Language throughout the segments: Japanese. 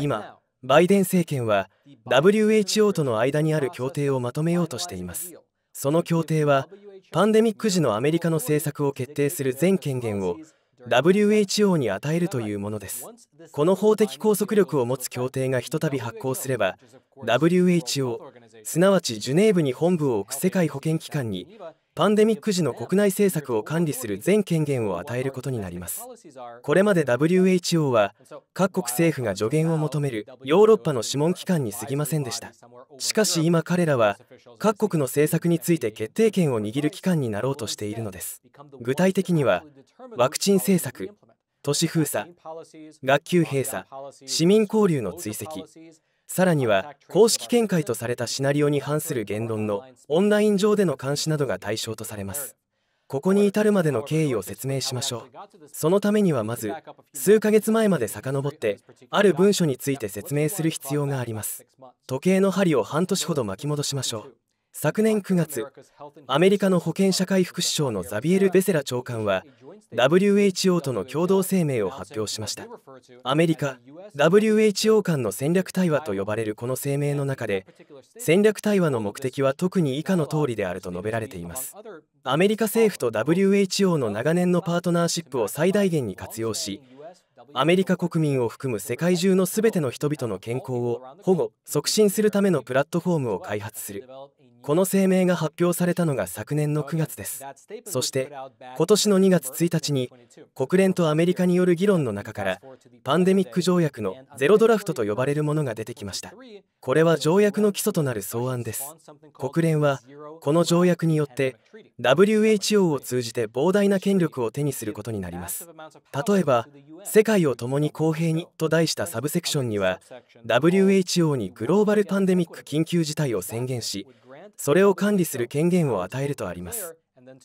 今バイデン政権は WHO との間にある協定をまとめようとしていますその協定はパンデミック時のアメリカの政策を決定する全権限を WHO に与えるというものですこの法的拘束力を持つ協定がひとたび発行すれば WHO すなわちジュネーブに本部を置く世界保健機関にパンデミック時の国内政策を管理する全権限を与えることになりますこれまで WHO は各国政府が助言を求めるヨーロッパの諮問機関に過ぎませんでしたしかし今彼らは各国の政策について決定権を握る機関になろうとしているのです具体的にはワクチン政策都市封鎖学級閉鎖市民交流の追跡さらには公式見解とされたシナリオに反する言論のオンライン上での監視などが対象とされますここに至るまでの経緯を説明しましょうそのためにはまず数ヶ月前まで遡ってある文書について説明する必要があります時計の針を半年ほど巻き戻しましょう昨年9月アメリカの保健社会福祉省のザビエル・ベセラ長官は WHO との共同声明を発表しましたアメリカ WHO 間の戦略対話と呼ばれるこの声明の中で戦略対話の目的は特に以下の通りであると述べられていますアメリカ政府と WHO の長年のパートナーシップを最大限に活用しアメリカ国民を含む世界中の全ての人々の健康を保護促進するためのプラットフォームを開発するこの声明が発表されたのが昨年の9月ですそして今年の2月1日に国連とアメリカによる議論の中からパンデミック条約のゼロドラフトと呼ばれるものが出てきましたこれは条約の基礎となる草案です国連はこの条約によって WHO を通じて膨大な権力を手にすることになります例えば「世界を共に公平に」と題したサブセクションには WHO にグローバルパンデミック緊急事態を宣言しそれを管理する権限を与えるとあります。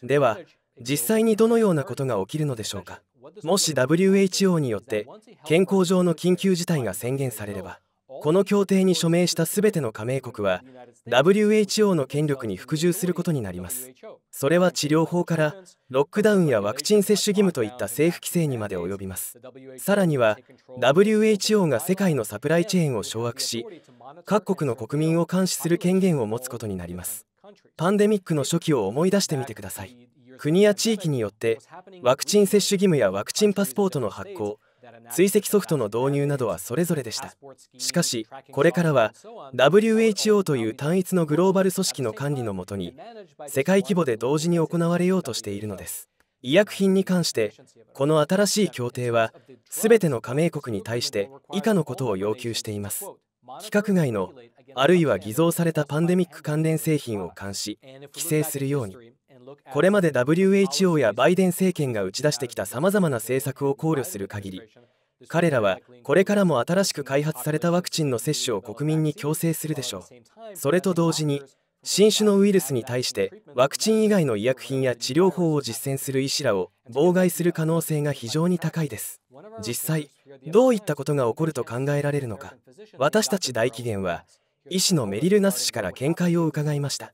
では、実際にどのようなことが起きるのでしょうか。もし WHO によって健康上の緊急事態が宣言されればこの協定に署名した全ての加盟国は WHO の権力に服従することになりますそれは治療法からロックダウンやワクチン接種義務といった政府規制にまで及びますさらには WHO が世界のサプライチェーンを掌握し各国の国民を監視する権限を持つことになりますパンデミックの初期を思い出してみてください国や地域によってワクチン接種義務やワクチンパスポートの発行追跡ソフトの導入などはそれぞれでしたしかしこれからは WHO という単一のグローバル組織の管理のもとに世界規模で同時に行われようとしているのです医薬品に関してこの新しい協定は全ての加盟国に対して以下のことを要求しています規格外のあるいは偽造されたパンデミック関連製品を監視規制するようにこれまで WHO やバイデン政権が打ち出してきたさまざまな政策を考慮する限り彼らはこれからも新しく開発されたワクチンの接種を国民に強制するでしょうそれと同時に新種のウイルスに対してワクチン以外の医薬品や治療法を実践する医師らを妨害する可能性が非常に高いです実際どういったことが起こると考えられるのか私たち大紀元は医師のメリル・ナス氏から見解を伺いました